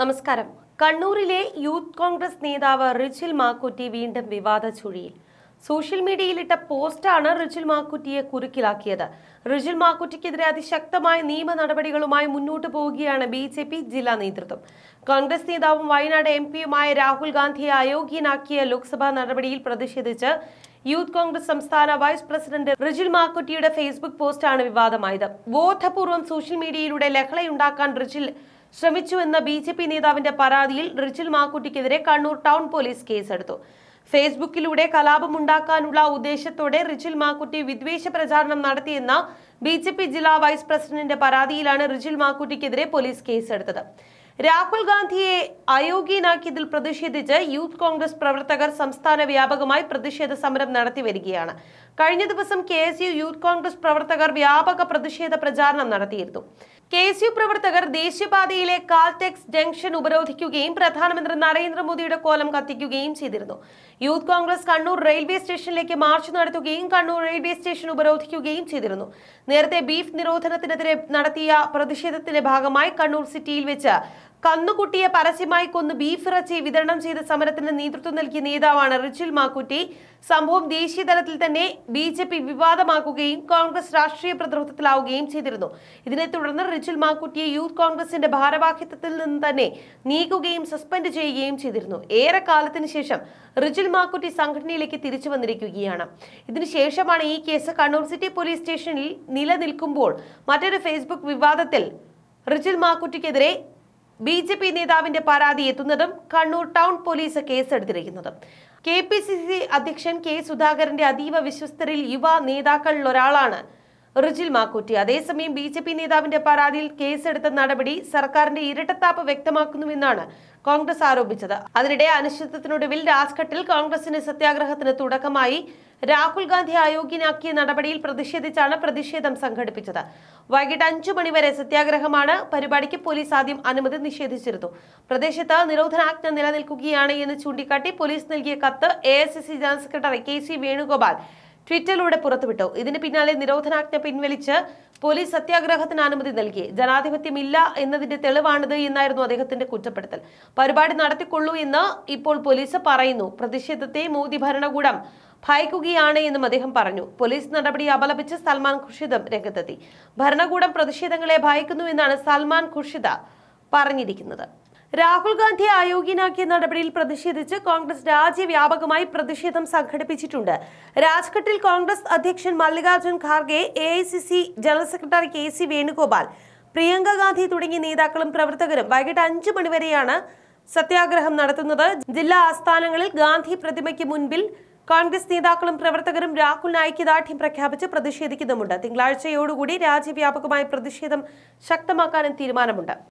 നമസ്കാരം കണ്ണൂരിലെ യൂത്ത് കോൺഗ്രസ് നേതാവ് റിച്ചിൽ മാക്കുറ്റി വീണ്ടും വിവാദ ചുഴിയിൽ സോഷ്യൽ മീഡിയയിലിട്ട പോസ്റ്റാണ് റിജിൽ മാക്കുറ്റിയെ കുരുക്കിലാക്കിയത് റിജിൽ മാക്കുറ്റിക്കെതിരെ അതിശക്തമായ നിയമ നടപടികളുമായി മുന്നോട്ടു പോവുകയാണ് ബി ജെ പി ജില്ലാ നേതൃത്വം കോൺഗ്രസ് നേതാവും വയനാട് എം പിയുമായ രാഹുൽ ഗാന്ധിയെ അയോഗ്യനാക്കിയ ലോക്സഭാ നടപടിയിൽ പ്രതിഷേധിച്ച് യൂത്ത് കോൺഗ്രസ് സംസ്ഥാന വൈസ് പ്രസിഡന്റ് റിജിൽ മാക്കുറ്റിയുടെ ഫേസ്ബുക്ക് പോസ്റ്റാണ് വിവാദമായത് ബോധപൂർവം സോഷ്യൽ മീഡിയയിലൂടെ ലഹളയുണ്ടാക്കാൻ റിജിൽ എന്ന ബി ജെ പി നേതാവിന്റെ പരാതിയിൽ റിച്ചിൽ മാക്കുട്ടിക്കെതിരെ കണ്ണൂർ ടൗൺ പോലീസ് കേസെടുത്തു ഫേസ്ബുക്കിലൂടെ കലാപമുണ്ടാക്കാനുള്ള ഉദ്ദേശത്തോടെ റിച്ചിൽ മാക്കുട്ടി വിദ്വേഷ പ്രചാരണം നടത്തിയെന്ന ബി ജെ പി ജില്ലാ വൈസ് പ്രസിഡന്റിന്റെ പരാതിയിലാണ് റിച്ചിൽ മാക്കുട്ടിക്കെതിരെ പോലീസ് കേസെടുത്തത് രാഹുൽ ഗാന്ധിയെ അയോഗ്യനാക്കിയതിൽ പ്രതിഷേധിച്ച് യൂത്ത് കോൺഗ്രസ് പ്രവർത്തകർ സംസ്ഥാന വ്യാപകമായി പ്രതിഷേധ സമരം നടത്തിവരികയാണ് കഴിഞ്ഞ ദിവസം K S U Youth Congress പ്രവർത്തകർ വ്യാപക പ്രതിഷേധ പ്രചാരണം നടത്തിയിരുന്നു കെ എസ് യു പ്രവർത്തകർ ദേശീയപാതയിലെ കാൽടെക്സ് ജംഗ്ഷൻ ഉപരോധിക്കുകയും പ്രധാനമന്ത്രി നരേന്ദ്രമോദിയുടെ കോലം കത്തിക്കുകയും ചെയ്തിരുന്നു യൂത്ത് കോൺഗ്രസ് കണ്ണൂർ റെയിൽവേ സ്റ്റേഷനിലേക്ക് മാർച്ച് നടത്തുകയും കണ്ണൂർ റെയിൽവേ സ്റ്റേഷൻ ഉപരോധിക്കുകയും ചെയ്തിരുന്നു നേരത്തെ ബീഫ് നിരോധനത്തിനെതിരെ നടത്തിയ പ്രതിഷേധത്തിന്റെ ഭാഗമായി കണ്ണൂർ സിറ്റിയിൽ വെച്ച് കന്നുകുട്ടിയെ പരസ്യമായി കൊന്ന് ഇറച്ചി വിതരണം ചെയ്ത സമരത്തിന് നേതൃത്വം നൽകിയ നേതാവാണ് റിച്ചിൽ മാക്കുറ്റി സംഭവം ദേശീയ തലത്തിൽ തന്നെ ബി ജെ പി വിവാദമാക്കുകയും കോൺഗ്രസ് രാഷ്ട്രീയ പ്രതിരോധത്തിലാവുകയും ചെയ്തിരുന്നു ഇതിനെ തുടർന്ന് റിച്ചിൽ മാക്കുറ്റിയെ യൂത്ത് കോൺഗ്രസിന്റെ ഭാരവാഹിത്വത്തിൽ നിന്ന് തന്നെ നീക്കുകയും സസ്പെൻഡ് ചെയ്യുകയും ചെയ്തിരുന്നു ഏറെ കാലത്തിന് ശേഷം റിച്ചിൽ മാക്കുറ്റി സംഘടനയിലേക്ക് തിരിച്ചു വന്നിരിക്കുകയാണ് ഇതിനുശേഷമാണ് ഈ കേസ് കണ്ണൂർ സിറ്റി പോലീസ് സ്റ്റേഷനിൽ നിലനിൽക്കുമ്പോൾ മറ്റൊരു ഫേസ്ബുക്ക് വിവാദത്തിൽ റിച്ചിൽ മാക്കുറ്റിക്കെതിരെ ബി ജെ പി നേതാവിന്റെ പരാതി എത്തുന്നതും കണ്ണൂർ ടൗൺ പോലീസ് കേസെടുത്തിരിക്കുന്നതും കെ പി സി സി അധ്യക്ഷൻ കെ സുധാകരന്റെ അതീവ വിശ്വസ്തരിൽ യുവ നേതാക്കളിലൊരാളാണ് ഒരാളാണ് റിജിൽ മാക്കൂറ്റി അതേസമയം ബി ജെ പി നേതാവിന്റെ പരാതിയിൽ കേസെടുത്ത നടപടി സർക്കാരിന്റെ ഇരട്ടത്താപ്പ് വ്യക്തമാക്കുന്നുവെന്നാണ് കോൺഗ്രസ് ആരോപിച്ചത് അതിനിടെ അനിശ്ചിതത്തിനൊടുവിൽ രാജ്ഘട്ടിൽ കോൺഗ്രസിന്റെ സത്യാഗ്രഹത്തിന് തുടക്കമായി രാഹുൽ ഗാന്ധി അയോഗ്യനാക്കിയ നടപടിയിൽ പ്രതിഷേധിച്ചാണ് പ്രതിഷേധം സംഘടിപ്പിച്ചത് വൈകിട്ട് അഞ്ചു മണിവരെ സത്യാഗ്രഹമാണ് പരിപാടിക്ക് പോലീസ് ആദ്യം അനുമതി നിഷേധിച്ചിരുന്നു പ്രദേശത്ത് നിരോധനാജ്ഞ നിലനിൽക്കുകയാണ് എന്ന് ചൂണ്ടിക്കാട്ടി പോലീസ് നൽകിയ കത്ത് A general secretary K C Venugopal ട്വിറ്ററിലൂടെ പുറത്തുവിട്ടു ഇതിന് പിന്നാലെ നിരോധനാജ്ഞ പിൻവലിച്ച് പോലീസ് സത്യാഗ്രഹത്തിന് അനുമതി നൽകി ജനാധിപത്യമില്ല എന്നതിന്റെ തെളിവാണിത് എന്നായിരുന്നു അദ്ദേഹത്തിന്റെ കുറ്റപ്പെടുത്തൽ പരിപാടി നടത്തിക്കൊള്ളൂ എന്ന് ഇപ്പോൾ പോലീസ് പറയുന്നു പ്രതിഷേധത്തെ മോദി ഭരണകൂടം ഭയക്കുകയാണ് എന്നും അദ്ദേഹം പറഞ്ഞു പോലീസ് നടപടി അപലപിച്ച് സൽമാൻ ഖുർഷിദും രംഗത്തെത്തി ഭരണകൂടം പ്രതിഷേധങ്ങളെ ഭയക്കുന്നു എന്നാണ് സൽമാൻ ഖുർഷിദ പറഞ്ഞിരിക്കുന്നത് രാഹുൽ ഗാന്ധി അയോഗ്യനാക്കിയ നടപടിയിൽ പ്രതിഷേധിച്ച് കോൺഗ്രസ് രാജ്യവ്യാപകമായി പ്രതിഷേധം സംഘടിപ്പിച്ചിട്ടുണ്ട് രാജ്ഘട്ടിൽ കോൺഗ്രസ് അധ്യക്ഷൻ Mallikarjun Kharge A general secretary K C Venugopal Priyanka Gandhi തുടങ്ങിയ നേതാക്കളും പ്രവർത്തകരും വൈകിട്ട് അഞ്ചു മണിവരെയാണ് സത്യാഗ്രഹം നടത്തുന്നത് ജില്ലാ ആസ്ഥാനങ്ങളിൽ ഗാന്ധി പ്രതിമയ്ക്ക് മുൻപിൽ കോൺഗ്രസ് നേതാക്കളും പ്രവർത്തകരും രാഹുൽ ഐക്യദാർഢ്യം പ്രഖ്യാപിച്ച് പ്രതിഷേധിക്കുന്നുമുണ്ട് തിങ്കളാഴ്ചയോടുകൂടി രാജ്യവ്യാപകമായ പ്രതിഷേധം ശക്തമാക്കാനും തീരുമാനമുണ്ട്